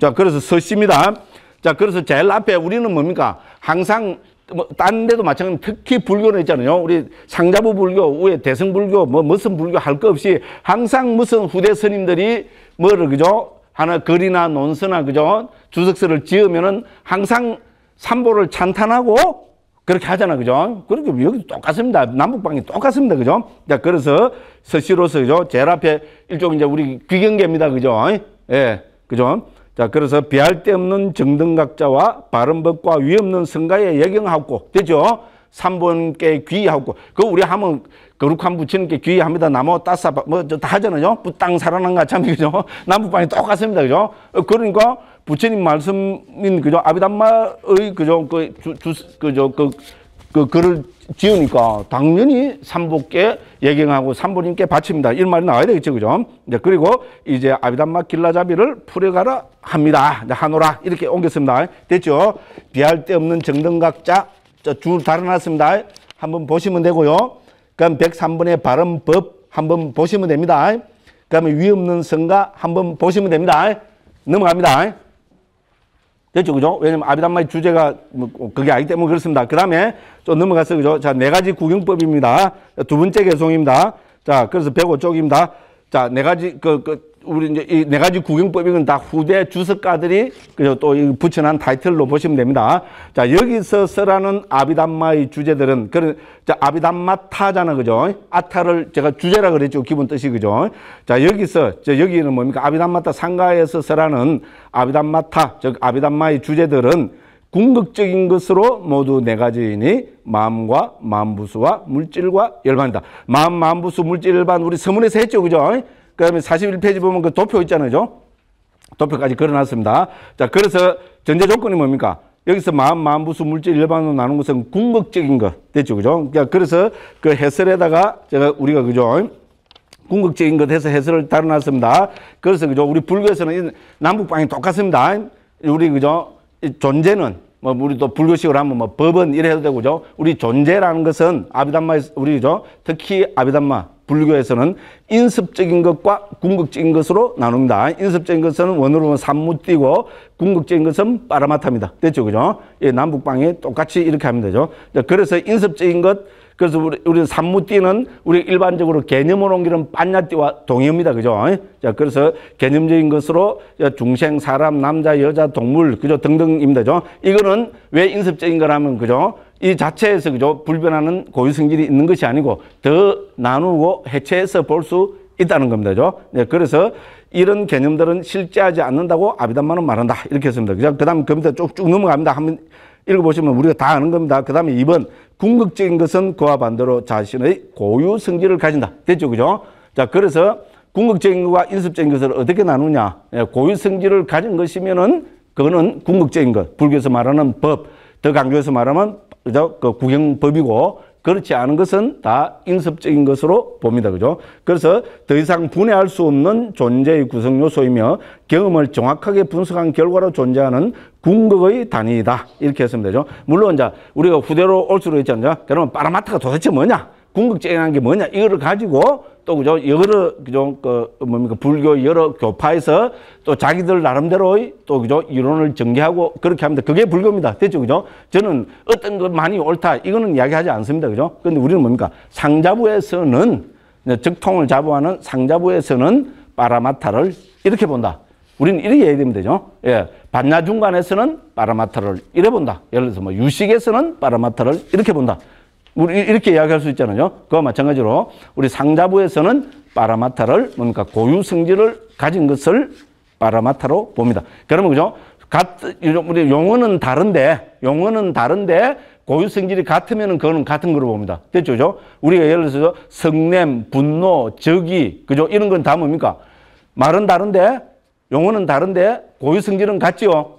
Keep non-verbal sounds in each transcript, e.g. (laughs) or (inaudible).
자, 그래서 서씨입니다. 자, 그래서 제일 앞에 우리는 뭡니까? 항상 뭐딴 데도 마찬가지 특히 불교는 있잖아요. 우리 상자부 불교, 우에 대승 불교, 뭐 무슨 불교 할 거 없이 항상 무슨 후대 스님들이 뭐를 그죠? 하나 거리나 논서나 그죠? 주석서를 지으면은 항상 삼보를 찬탄하고 그렇게 하잖아, 그죠? 그렇게 그러니까 여기 도 똑같습니다. 남북방이 똑같습니다, 그죠? 자, 그래서 서시로서 그죠? 제일 앞에 일종 이제 우리 귀경계입니다, 그죠? 예, 그죠? 자, 그래서 비할 데 없는 정등각자와 바른 법과 위없는 성가에 예경하고, 되죠? 삼본께 귀하고, 의그 우리 하면 거룩한 부처님께 귀합니다. 의 나무 따사, 뭐, 다 하잖아요. 부땅 살아난가 참, 그죠? (laughs) 남북방이 똑같습니다. 그죠? 어, 그러니까 부처님 말씀인, 그죠? 아비담마의, 그죠? 그, 주, 주, 그죠? 그, 그 글을 지으니까 당연히 삼복께 예경하고 삼부님께 바칩니다. 이런 말이 나와야 되겠죠, 그죠? 이제 네, 그리고 이제 아비담마 길라잡이를 풀어가라 합니다. 네, 하노라 이렇게 옮겼습니다. 됐죠? 비할 데 없는 정등각자 줄 달아놨습니다. 한번 보시면 되고요. 그럼 103번의 발음법 한번 보시면 됩니다. 그다음에 위 없는 성가 한번 보시면 됩니다. 넘어갑니다. 됐죠, 그죠? 왜냐면 아비담마의 주제가 뭐 그게 아니기 때문에 그렇습니다. 그 다음에 좀넘어갔어요 그죠? 자, 네 가지 구경법입니다. 두 번째 개송입니다. 자, 그래서 105쪽입니다. 자, 네 가지, 그, 그, 우리 이제 이 네 가지 구경법이건 다 후대 주석가들이 그죠 또 붙여난 타이틀로 보시면 됩니다. 자 여기서 쓰라는 아비담마의 주제들은 그런 자 아비담마 타잖아 그죠? 아타를 제가 주제라 그랬죠 기본 뜻이 그죠? 자 여기서 저 여기는 뭡니까 아비담마타 상가에서 쓰라는 아비담마타 즉 아비담마의 주제들은 궁극적인 것으로 모두 네 가지이니 마음과 마음부수와 물질과 열반이다. 마음, 마음부수, 물질, 열반 우리 서문에서 했죠 그죠? 그다음에 41페이지 보면 그 도표 있잖아요. 죠 도표까지 걸어놨습니다. 자, 그래서 전제 조건이 뭡니까? 여기서 마음, 만부수, 물질 일반으로 나눈 것은 궁극적인 것. 됐죠? 그죠? 자, 그래서 그 해설에다가 제가 우리가 그죠? 궁극적인 것 해서 해설을 달아놨습니다 그래서 그죠? 우리 불교에서는 남북방이 똑같습니다. 우리 그죠? 존재는 뭐 우리 도 불교식으로 하면 뭐 법은 이래 도 되고죠. 우리 존재라는 것은 아비담마 우리죠. 특히 아비담마 불교에서는 인습적인 것과 궁극적인 것으로 나눕니다. 인습적인 것은 원으로는 산무띠고 궁극적인 것은 빠라마타입니다. 됐죠? 그죠? 예, 남북방에 똑같이 이렇게 하면 되죠. 그래서 인습적인 것, 그래서 우리, 우리 산무띠는 우리 일반적으로 개념을 옮기는 반야띠와동의입니다 그죠? 자, 그래서 개념적인 것으로 중생, 사람, 남자, 여자, 동물, 그죠? 등등입니다. 그죠? 이거는 왜 인습적인 거라면, 그죠? 이 자체에서 그죠 불변하는 고유 성질이 있는 것이 아니고 더 나누고 해체해서 볼 수 있다는 겁니다. 그죠? 네, 그래서 이런 개념들은 실제하지 않는다고 아비담만은 말한다. 이렇게 했습니다. 그죠? 그다음 에그 밑에 쭉쭉 넘어갑니다. 한번 읽어보시면 우리가 다 아는 겁니다. 그 다음에 2번 궁극적인 것은 그와 반대로 자신의 고유 성질을 가진다. 됐죠? 그죠? 자, 그래서 궁극적인 것과 인습적인 것을 어떻게 나누냐? 네, 고유 성질을 가진 것이면은 그거는 궁극적인 것. 불교에서 말하는 법. 더 강조해서 말하면 그죠? 그구경법이고 그렇지 않은 것은 다 인습적인 것으로 봅니다. 그죠? 그래서 더 이상 분해할 수 없는 존재의 구성 요소이며 경험을 정확하게 분석한 결과로 존재하는 궁극의 단위이다. 이렇게 했으면 되죠. 물론 이제 우리가 후대로 올수록 있잖아요. 그러면 빠라마트가 도대체 뭐냐? 궁극적인 게 뭐냐? 이거를 가지고 또 그죠 여러 그죠 그 뭡니까 불교 여러 교파에서 또 자기들 나름대로의 또 그죠 이론을 전개하고 그렇게 합니다. 그게 불교입니다. 됐죠, 그죠? 저는 어떤 것 많이 옳다 이거는 이야기하지 않습니다, 그죠? 근데 우리는 뭡니까 상자부에서는 네, 적통을 자부하는 상자부에서는 빠라마타를 이렇게 본다. 우리는 이렇게 얘기하면 되죠. 예. 반야 중간에서는 빠라마타를 이래 본다. 예를 들어서 뭐 유식에서는 빠라마타를 이렇게 본다. 우리 이렇게 이야기할 수 있잖아요. 그와 마찬가지로 우리 상자부에서는 파라마타를 뭡니까 고유 성질을 가진 것을 파라마타로 봅니다. 그러면 그죠? 같은 우리 용어는 다른데 용어는 다른데 고유 성질이 같으면은 그거는 같은 걸로 봅니다. 됐죠, 그죠? 우리가 예를 들어서 성냄, 분노, 적이 그죠? 이런 건 다 뭡니까? 말은 다른데 용어는 다른데 고유 성질은 같지요.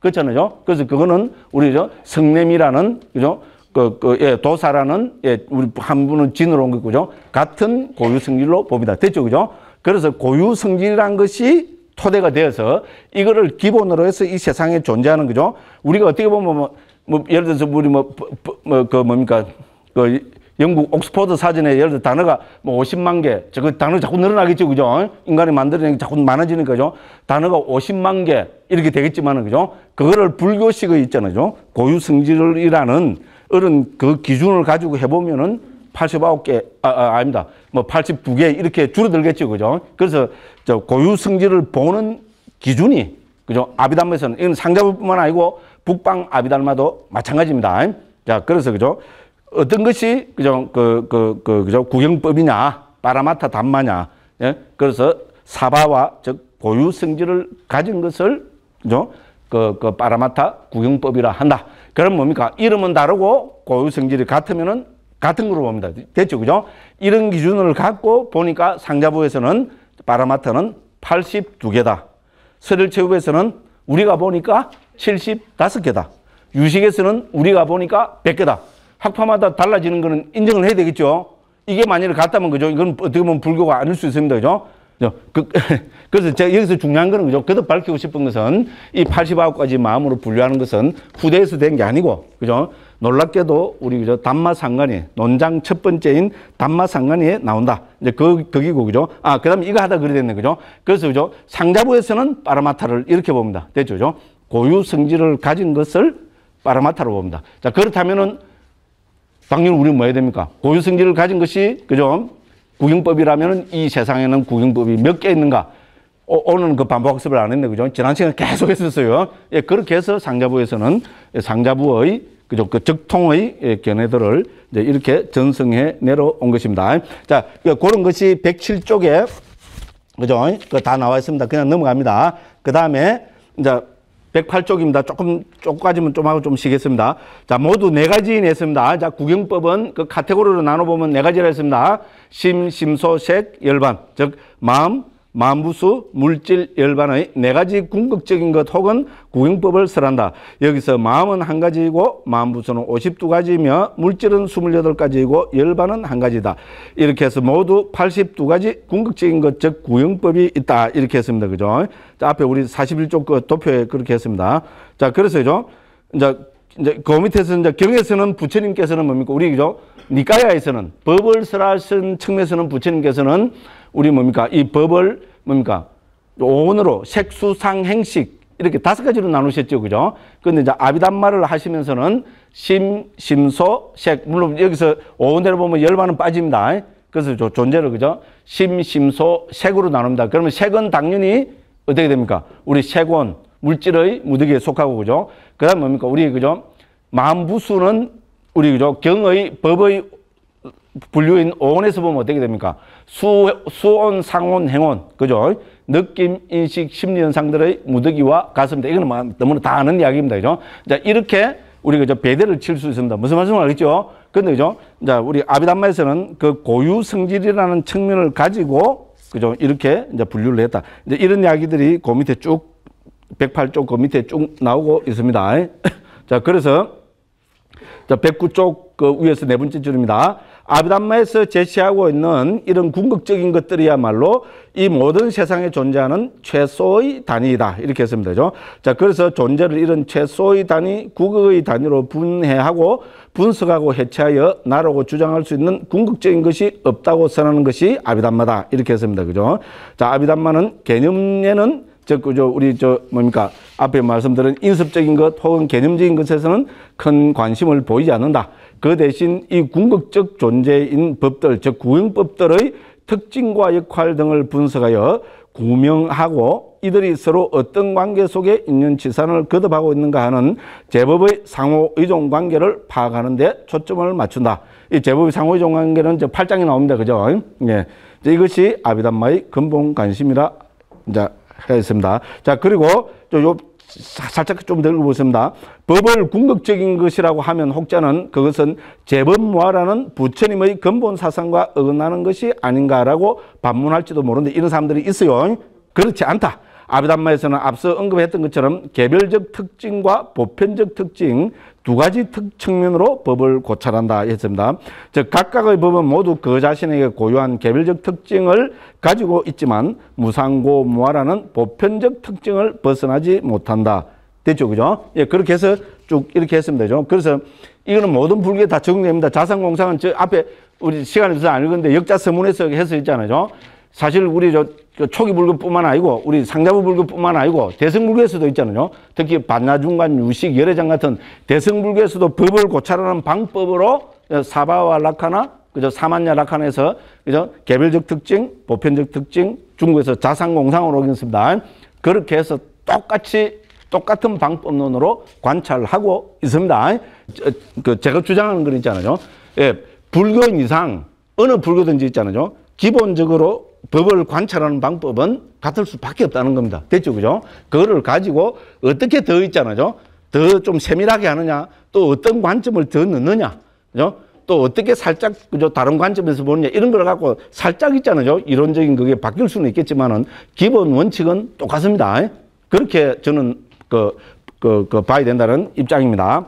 그렇잖아요. 그래서 그거는 우리 저 성냄이라는 그죠? 그, 그, 예, 도사라는, 예, 우리 한 분은 진으로 온 거죠. 같은 고유 성질로 봅니다. 됐죠? 그죠? 그래서 고유 성질이란 것이 토대가 되어서 이거를 기본으로 해서 이 세상에 존재하는 거죠. 우리가 어떻게 보면 뭐, 뭐 예를 들어서 우리 뭐, 뭐, 뭐, 그 뭡니까? 그 영국 옥스퍼드 사전에 예를 들어 단어가 뭐 50만 개, 저거 그 단어 자꾸 늘어나겠죠, 그죠? 인간이 만들어낸 게 자꾸 많아지는 거죠. 단어가 50만 개 이렇게 되겠지만은 그죠? 그거를 불교식의 있잖아요, 그죠? 고유 성질이라는 어른 그 기준을 가지고 해보면은 89개, 아, 아 아닙니다. 뭐 82개 이렇게 줄어들겠죠, 그죠? 그래서 저 고유 성질을 보는 기준이 그죠? 아비달마에서는 이건 상자부뿐만 아니고 북방 아비달마도 마찬가지입니다. 자, 그래서 그죠? 어떤 것이 그죠 그 그 그 그죠 그, 구경법이냐 빠라마타 담마냐 예? 그래서 사바와 즉 고유 성질을 가진 것을 그죠 그, 그빠라마타 구경법이라 한다. 그럼 뭡니까? 이름은 다르고 고유 성질이 같으면은 같은 걸로 봅니다. 됐죠? 그죠? 이런 기준을 갖고 보니까 상자부에서는 빠라마타는 82개다. 서류체육에서는 우리가 보니까 75개다. 유식에서는 우리가 보니까 100개다. 학파마다 달라지는 거는 인정을 해야 되겠죠. 이게 만일 같다면 그죠. 이건 어떻게 보면 불교가 아닐 수 있습니다. 그죠. 그, (laughs) 래서 제가 여기서 중요한 거는 그죠. 그도 밝히고 싶은 것은 이 89가지 마음으로 분류하는 것은 후대에서 된 게 아니고 그죠. 놀랍게도 우리 그죠 단마상관이 논장 첫 번째인 단마상관이에 나온다. 이제 그 거기고 그죠. 아 그다음에 이거 하다 그래 야되네 그죠. 그래서 그죠 상자부에서는 파라마타를 이렇게 봅니다. 됐죠, 그죠. 고유 성질을 가진 것을 파라마타로 봅니다. 자 그렇다면은 당연히 우리는 뭐 해야 됩니까? 고유 성질을 가진 것이, 그죠? 구경법이라면 이 세상에는 구경법이 몇 개 있는가? 어, 오늘은 그 반복학습을 안 했네, 그죠? 지난 시간 에 계속 했었어요. 예, 그렇게 해서 상자부에서는 예, 상자부의 그죠? 그 적통의 예, 견해들을 이제 이렇게 전승해 내려온 것입니다. 자, 그 그런 것이 107쪽에, 그죠? 그다 나와 있습니다. 그냥 넘어갑니다. 그 다음에, 이제 108쪽입니다. 조금, 조금까지만좀 하고 좀 쉬겠습니다. 자, 모두 네 가지 냈습니다. 자, 구경법은 그 카테고리로 나눠보면 네가지라 했습니다. 심, 심소, 색, 열반. 즉, 마음, 만부수, 물질, 열반의 네 가지 궁극적인 것 혹은 구경법을 설한다. 여기서 마음은 한 가지이고 만부수는 52가지이며 물질은 28가지이고 열반은 한 가지다. 이렇게 해서 모두 82가지 궁극적인 것 즉 구경법이 있다. 이렇게 했습니다. 그죠? 자, 앞에 우리 4 1쪽그 도표에 그렇게 했습니다. 자, 그래서죠. 이제 이제 그 밑에서 이제 경에서는 부처님께서는 뭡니까? 우리 그죠? 니까야에서는 법을 설하신 측면에서는 부처님께서는 우리 뭡니까? 이 법을 뭡니까? 온으로 색수상 행식 이렇게 다섯 가지로 나누셨죠. 그죠? 근데 이제 아비단말을 하시면서는 심, 심소, 색. 물론 여기서 오원대로 보면 열반은 빠집니다. 그래서 저 존재를 그죠? 심, 심소, 색으로 나눕니다. 그러면 색은 당연히 어떻게 됩니까? 우리 색원, 물질의 무더기에 속하고 그죠? 그 다음 뭡니까? 우리 그죠? 만부수는 우리 그죠? 경의 법의 분류인 온에서 보면 어떻게 됩니까? 수, 수온, 상온, 행온. 그죠? 느낌, 인식, 심리 현상들의 무더기와 가슴대. 이거는 너무나 다 아는 이야기입니다. 그죠? 자, 이렇게 우리가 이 배대를 칠 수 있습니다. 무슨 말씀을 알겠죠? 근데 그죠? 자, 우리 아비담마에서는 그 고유 성질이라는 측면을 가지고 그죠? 이렇게 이제 분류를 했다. 이제 이런 이야기들이 그 밑에 쭉 108쪽 그 밑에 쭉 나오고 있습니다. (laughs) 자, 그래서 자, 109 쪽 그 위에서 네 번째 줄입니다. 아비담마에서 제시하고 있는 이런 궁극적인 것들이야말로 이 모든 세상에 존재하는 최소의 단위다. 이 이렇게 했으면 되죠. 자, 그래서 존재를 이런 최소의 단위, 국의 단위로 분해하고 분석하고 해체하여 나라고 주장할 수 있는 궁극적인 것이 없다고 선언하는 것이 아비담마다. 이렇게 했습니다. 그죠? 자, 아비담마는 개념에는 즉, 저, 우리, 저, 뭡니까. 앞에 말씀드린 인습적인 것 혹은 개념적인 것에서는 큰 관심을 보이지 않는다. 그 대신 이 궁극적 존재인 법들, 즉, 구형법들의 특징과 역할 등을 분석하여 구명하고 이들이 서로 어떤 관계 속에 있는 지산을 거듭하고 있는가 하는 제법의 상호 의존 관계를 파악하는 데 초점을 맞춘다. 이 제법의 상호 의존 관계는 이제 8장에 나옵니다. 그죠? 예. 이것이 아비담마의 근본 관심이라 이제 있습니다. 자, 그리고 저 요 살짝 좀 들어보겠습니다. 법을 궁극적인 것이라고 하면 혹자는 그것은 재범화라는 부처님의 근본 사상과 어긋나는 것이 아닌가라고 반문할지도 모르는데 이런 사람들이 있어요. 그렇지 않다. 아비담마에서는 앞서 언급했던 것처럼 개별적 특징과 보편적 특징 두 가지 특 측면으로 법을 고찰한다 했습니다. 즉 각각의 법은 모두 그 자신에게 고유한 개별적 특징을 가지고 있지만 무상고 무아라는 보편적 특징을 벗어나지 못한다. 됐죠, 그죠? 예, 그렇게 해서 쭉 이렇게 했으면 되죠. 그래서 이거는 모든 불교에 다 적용됩니다. 자산공상은 저 앞에 우리 시간이 없어서 안 읽었는데 역자 서문에서 해서 있잖아요. 사실 우리 저, 초기 불교뿐만 아니고 우리 상자부 불교뿐만 아니고 대승불교에서도 있잖아요. 특히 반나중간 유식 열애장 같은 대승불교에서도 법을 고찰하는 방법으로 어, 사바와 라카나 그저 사만야 라칸에서 그저 개별적 특징, 보편적 특징, 중국에서 자산공상으로 오겠습니다. 그렇게 해서 똑같이 똑같은 방법론으로 관찰하고 있습니다. 그 제가 주장하는 건 있잖아요. 예, 불교인 이상 어느 불교든지 있잖아요. 기본적으로 법을 관찰하는 방법은 같을 수밖에 없다는 겁니다. 됐죠, 그죠? 그거를 가지고 어떻게 더 있잖아요, 더 좀 세밀하게 하느냐, 또 어떤 관점을 더 넣느냐, 그죠? 또 어떻게 살짝 그죠 다른 관점에서 보느냐 이런 걸 갖고 살짝 있잖아요 이론적인 그게 바뀔 수는 있겠지만은 기본 원칙은 똑같습니다 예? 그렇게 저는 그, 그, 그 봐야 된다는 입장입니다.